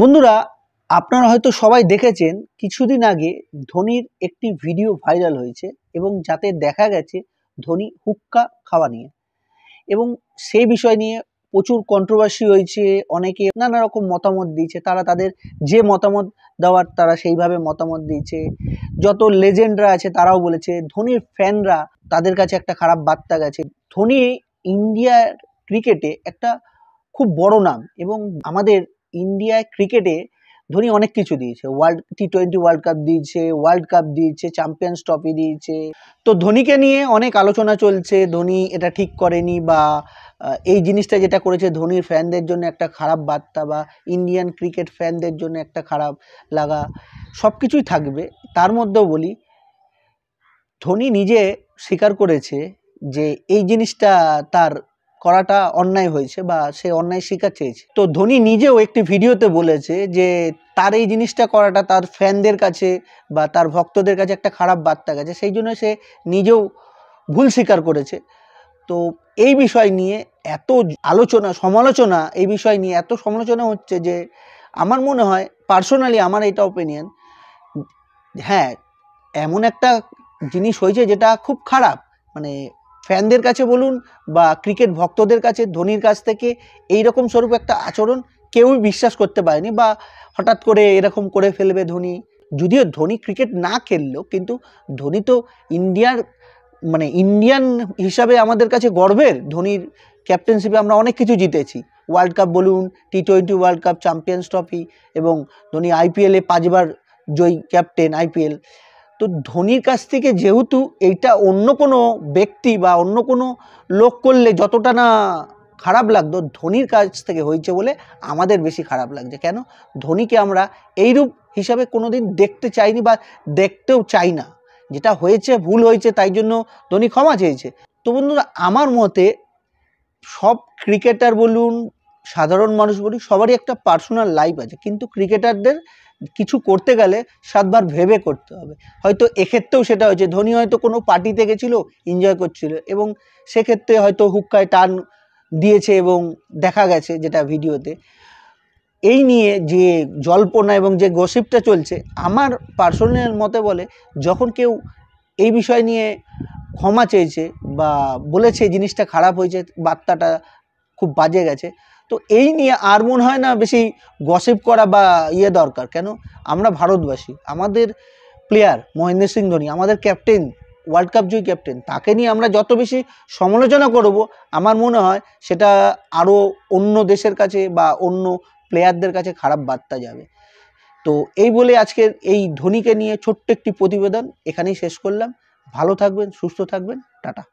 বন্ধুরা আপনারা হয়তো সবাই দেখেছেন কিছুদিন আগে ধোনির একটি ভিডিও ভাইরাল হয়েছে এবং যাতে দেখা গেছে ধোনি হুক্কা খাওয়া নিয়ে এবং সেই বিষয় নিয়ে প্রচুর কন্ট্রোভার্সি হয়েছে অনেকে নানা রকম মতামত দিয়েছে তারা তাদের যে মতামত দেওয়ার তারা সেইভাবে মতামত দিয়েছে যত লেজেন্ডরা আছে তারাও বলেছে ধোনির ফ্যানরা তাদের কাছে একটা খারাপ বার্তা গেছে ধোনি ইন্ডিয়ার ক্রিকেটে একটা খুব বড় নাম এবং আমাদের ইন্ডিয়ায় ক্রিকেটে ধোনি অনেক কিছু দিয়েছে world T twenty world cup দিয়েছে ওয়ার্ল্ড কাপ দিয়েছে চ্যাম্পিয়ন্স ট্রফি দিয়েছে তো ধোনিকে নিয়ে অনেক আলোচনা চলছে ধোনি এটা ঠিক করেনি বা এই জিনিসটা যেটা করেছে ধোনির ফ্যানদের জন্য একটা খারাপ বার্তা বা ইন্ডিয়ান ক্রিকেট ফ্যানদের জন্য একটা খারাপ লাগা সব কিছুই থাকবে তার মধ্যেও বলি ধোনি নিজে স্বীকার করেছে যে এই জিনিসটা তার করাটা অন্যায় হয়েছে বা সে অন্যায় শিকার চেয়েছে তো ধোনি নিজেও একটি ভিডিওতে বলেছে যে তার এই জিনিসটা করাটা তার ফ্যানদের কাছে বা তার ভক্তদের কাছে একটা খারাপ বার্তা গেছে সেই জন্য সে নিজেও ভুল স্বীকার করেছে তো এই বিষয় নিয়ে এত আলোচনা সমালোচনা এই বিষয় নিয়ে এত সমালোচনা হচ্ছে যে আমার মনে হয় পার্সোনালি আমার এটা ওপিনিয়ন হ্যাঁ এমন একটা জিনিস হয়েছে যেটা খুব খারাপ মানে ফ্যানদের কাছে বলুন বা ক্রিকেট ভক্তদের কাছে ধোনির কাছ থেকে এই রকম স্বরূপ একটা আচরণ কেউই বিশ্বাস করতে পারেনি বা হঠাৎ করে এরকম করে ফেলবে ধোনি যদিও ধোনি ক্রিকেট না খেললেও কিন্তু ধোনি তো ইন্ডিয়ার মানে ইন্ডিয়ান হিসাবে আমাদের কাছে গর্বের ধোনির ক্যাপ্টেনশিপে আমরা অনেক কিছু জিতেছি ওয়ার্ল্ড কাপ বলুন T twenty world cup champions trophy এবং ধোনি আইপিএলে পাঁচবার জয়ী ক্যাপ্টেন আইপিএল তো ধনির কাছ থেকে যেহেতু এইটা অন্য কোনো ব্যক্তি বা অন্য কোনো লোক করলে যতটা না খারাপ লাগতো ধনির কাছ থেকে হয়েছে বলে আমাদের বেশি খারাপ লাগছে কেন ধনীকে আমরা এইরূপ হিসাবে কোনো দিন দেখতে চাইনি বা দেখতেও চাই না যেটা হয়েছে ভুল হয়েছে তাই জন্য ধোনি ক্ষমা চেয়েছে তো বন্ধুরা আমার মতে সব ক্রিকেটার বলুন সাধারণ মানুষ বলি সবারই একটা পার্সোনাল লাইফ আছে কিন্তু ক্রিকেটারদের কিছু করতে গেলে সাতবার ভেবে করতে হবে হয়তো এক্ষেত্রেও সেটা হয়েছে ধোনি হয়তো কোনো পার্টিতে গেছিলো এনজয় করছিল এবং সেক্ষেত্রে হয়তো হুক্কায় টান দিয়েছে এবং দেখা গেছে যেটা ভিডিওতে এই নিয়ে যে জল্পনা এবং যে গসিপটা চলছে আমার পার্সোনাল মতে বলে যখন কেউ এই বিষয় নিয়ে ক্ষমা চেয়েছে বা বলেছে জিনিসটা খারাপ হয়েছে বার্তাটা খুব বাজে গেছে তো এই নিয়ে আর মনে হয় না বেশি গসিপ করা বা ইয়ে দরকার কেন আমরা ভারতবাসী আমাদের প্লেয়ার মহেন্দ্র সিং ধোনি আমাদের ক্যাপ্টেন ওয়ার্ল্ড কাপ জয়ী ক্যাপ্টেন তাকে নিয়ে আমরা যত বেশি সমালোচনা করব আমার মনে হয় সেটা আরও অন্য দেশের কাছে বা অন্য প্লেয়ারদের কাছে খারাপ বার্তা যাবে তো এই বলে আজকের এই ধোনিকে নিয়ে ছোট্ট একটি প্রতিবেদন এখানেই শেষ করলাম ভালো থাকবেন সুস্থ থাকবেন টাটা